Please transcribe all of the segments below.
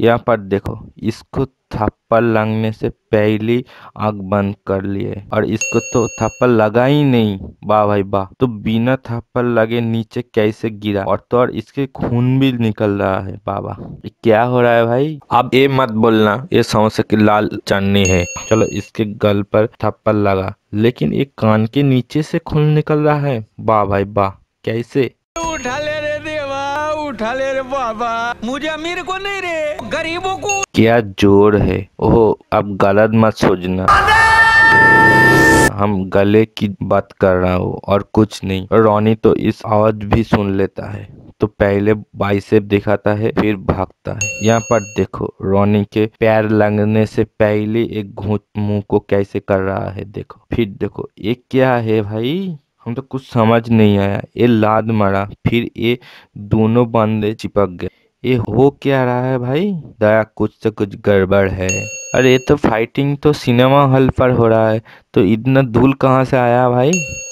यहाँ पर देखो इसको थप्पड़ लगने से पहले आंख बंद कर लिए और इसको तो थप्पड़ लगा ही नहीं वाह भाई वाह तो बिना थप्पड़ लगे नीचे कैसे गिरा और तो और इसके खून भी निकल रहा है बाबा क्या हो रहा है भाई अब ये मत बोलना ये समोसे की लाल चन्नी है चलो इसके गल पर थप्पड़ लगा लेकिन ये कान के नीचे से खून निकल रहा है वाह भाई वाह कैसे उठा ले रे बाबा मुझे अमीर को नहीं रे गरीबों को क्या जोर है ओह अब गलत मत सोचना हम गले की बात कर रहा हूँ और कुछ नहीं रोनी तो इस आवाज भी सुन लेता है तो पहले बाइसेप दिखाता है फिर भागता है यहाँ पर देखो रोनी के पैर लगने से पहले एक घूट मुंह को कैसे कर रहा है देखो फिर देखो ये क्या है भाई हम तो कुछ समझ नहीं आया ये लाद मारा फिर ये दोनों बंदे चिपक गए ये हो क्या रहा है भाई दया कुछ तो कुछ गड़बड़ है अरे ये तो फाइटिंग तो सिनेमा हॉल पर हो रहा है तो इतना धूल कहाँ से आया भाई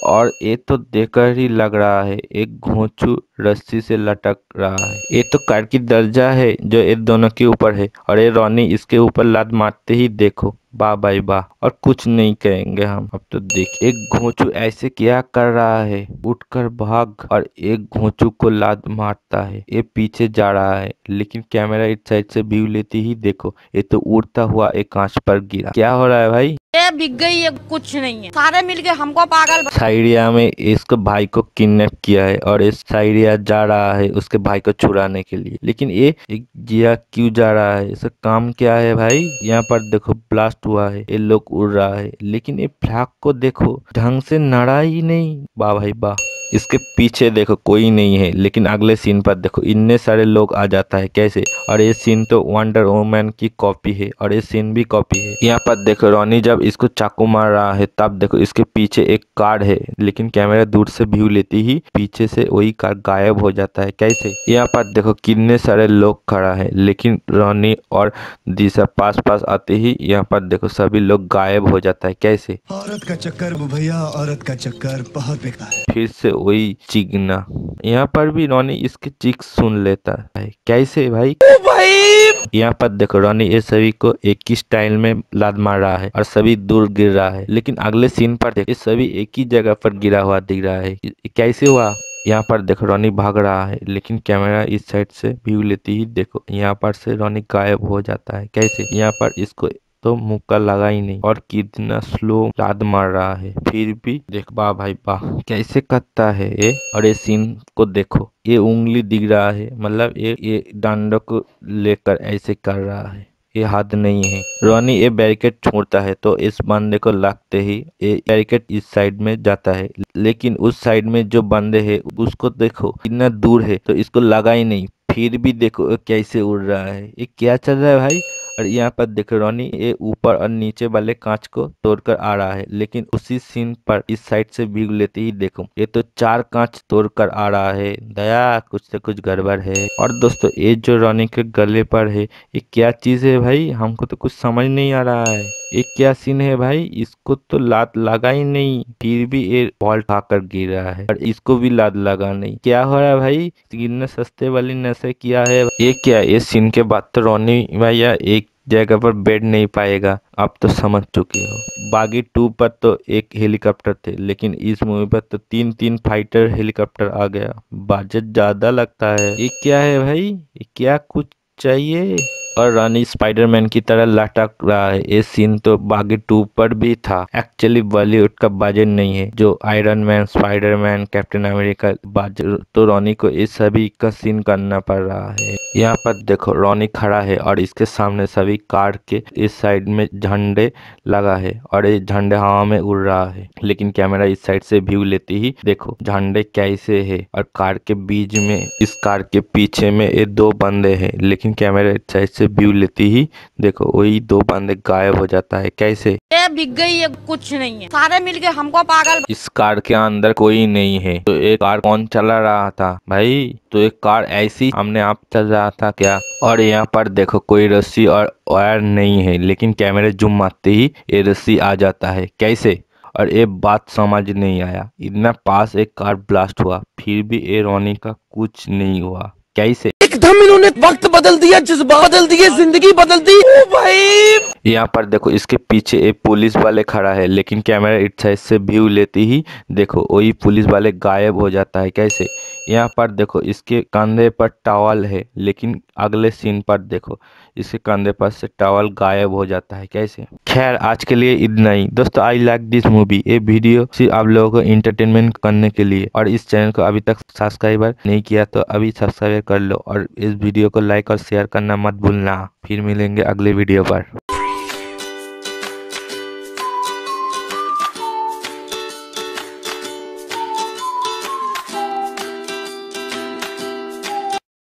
और ये तो देखकर ही लग रहा है एक घोचू रस्सी से लटक रहा है ये तो कार की दर्जा है जो ये दोनों के ऊपर है और ये रोनी इसके ऊपर लात मारते ही देखो बा भाई बा और कुछ नहीं कहेंगे हम अब तो देख एक घोचू ऐसे क्या कर रहा है उठकर भाग और एक घोचू को लात मारता है ये पीछे जा रहा है लेकिन कैमरा इस साइड से व्यू लेती ही देखो ये तो उड़ता हुआ एक कांच पर गिरा क्या हो रहा है भाई ये बिक गई है कुछ नहीं है सारे मिलके हमको पागल साइरिया में इसको भाई को किडनेप किया है और इस साइरिया जा रहा है उसके भाई को छुड़ाने के लिए लेकिन ये जिया क्यों जा रहा है इसका काम क्या है भाई यहाँ पर देखो ब्लास्ट हुआ है ये लोग उड़ रहा है लेकिन ये फ्लैग को देखो ढंग से नड़ा ही नहीं वाह भाई वाह इसके पीछे देखो कोई नहीं है लेकिन अगले सीन पर देखो इतने सारे लोग आ जाता है कैसे और ये सीन तो वंडर वोमैन की कॉपी है और ये सीन भी कॉपी है यहाँ पर देखो रोनी जब इसको चाकू मार रहा है तब देखो इसके पीछे एक कार है लेकिन कैमरा दूर से व्यू लेती ही पीछे से वही कार गायब हो जाता है कैसे यहाँ पर देखो कितने सारे लोग खड़ा है लेकिन रोनी और दिशा पास पास आते ही यहाँ पर देखो सभी लोग गायब हो जाता है कैसे औरत का चक्कर भैया औरत का चक्कर बहुत बेकार फिर से वही चिकना यहाँ पर भी रोनी इसकी चिक सुन लेता है कैसे भाई यहाँ पर देखो रोनी ये सभी को एक ही स्टाइल में लाद मार रहा है और सभी दूर गिर रहा है लेकिन अगले सीन पर देखो सभी एक ही जगह पर गिरा हुआ दिख रहा है कैसे हुआ यहाँ पर देखो रोनी भाग रहा है लेकिन कैमरा इस साइड से व्यू लेती ही देखो यहाँ पर से रोनी गायब हो जाता है कैसे यहाँ पर इसको तो मुँह का लगा ही नहीं और कितना स्लो याद मार रहा है फिर भी देख बा भाई बा कैसे करता है ये और ये सीन को देखो ये उंगली दिख रहा है मतलब ये ये डंडो को लेकर ऐसे कर रहा है ये हाथ नहीं है रोनी ये बैरिकेड छोड़ता है तो इस बंदे को लगते ही ये बैरिकेड इस साइड में जाता है लेकिन उस साइड में जो बंदे है उसको देखो कितना दूर है तो इसको लगा ही नहीं फिर भी देखो कैसे उड़ रहा है ये क्या चल रहा है भाई और यहाँ पर देख रोनी ये ऊपर और नीचे वाले कांच को तोड़कर आ रहा है लेकिन उसी सीन पर इस साइड से भीग लेते ही देखो ये तो चार कांच तोड़कर आ रहा है दया कुछ से कुछ गड़बड़ है और दोस्तों ये जो रोनी के गले पर है ये क्या चीज है भाई हमको तो कुछ समझ नहीं आ रहा है ये क्या सीन है भाई इसको तो लात लगा ही नहीं फिर भी ये बॉल खाकर गिर रहा है और इसको भी लात लगा नहीं क्या हो रहा है भाई गिरने सस्ते वाली नशे किया है ये क्या ये सीन के बाद तो रोनी भैया एक जगह पर बैठ नहीं पाएगा आप तो समझ चुके हो बागी टू पर तो एक हेलीकॉप्टर थे लेकिन इस मूवी पर तो तीन तीन फाइटर हेलीकॉप्टर आ गया बजट ज़्यादा लगता है ये क्या है भाई ये क्या कुछ चाहिए और रानी स्पाइडरमैन की तरह लटक रहा है ये सीन तो बागी टू पर भी था एक्चुअली बॉलीवुड का बजट नहीं है जो Iron Man Spider-Man Captain America budget तो रॉनी को इस सभी का सीन करना पड़ रहा है यहाँ पर देखो रॉनी खड़ा है और इसके सामने सभी कार के इस साइड में झंडे लगा है और ये झंडे हवा में उड़ रहा है लेकिन कैमरा इस साइड से व्यू लेती ही देखो झंडे कैसे है और कार के बीच में इस कार के पीछे में ये दो बंदे हैं लेकिन कैमरा इस साइड से व्यू लेते ही देखो वही दो बंदे गायब हो जाता है कैसे ये बिक गई है कुछ नहीं है सारे मिल गए हमको पागल इस कार के अंदर कोई नहीं है तो एक कार कौन चला रहा था भाई तो एक कार ऐसी हमने आप चल रहा था क्या और यहाँ पर देखो कोई रस्सी और वायर नहीं है लेकिन कैमरे जुम मारते ही ये रस्सी आ जाता है कैसे और ये बात समझ नहीं आया इतना पास एक कार ब्लास्ट हुआ फिर भी ये रोनी का कुछ नहीं हुआ कैसे एकदम इन्होंने वक्त बदल दिया जज्बा बदल दिए जिंदगी बदल दी ओ भाई यहाँ पर देखो इसके पीछे एक पुलिस वाले खड़ा है लेकिन कैमरा इट साइड से व्यू लेती ही देखो वही पुलिस वाले गायब हो जाता है कैसे यहाँ पर देखो इसके कंधे पर टावल है लेकिन अगले सीन पर देखो इसके कंधे पर से टावल गायब हो जाता है कैसे खैर आज के लिए इतना ही दोस्तों आई लाइक दिस मूवी ये वीडियो सिर्फ आप लोगों को इंटरटेनमेंट करने के लिए और इस चैनल को अभी तक सब्सक्राइबर नहीं किया तो अभी सब्सक्राइब कर लो और इस वीडियो को लाइक और शेयर करना मत भूलना फिर मिलेंगे अगले वीडियो पर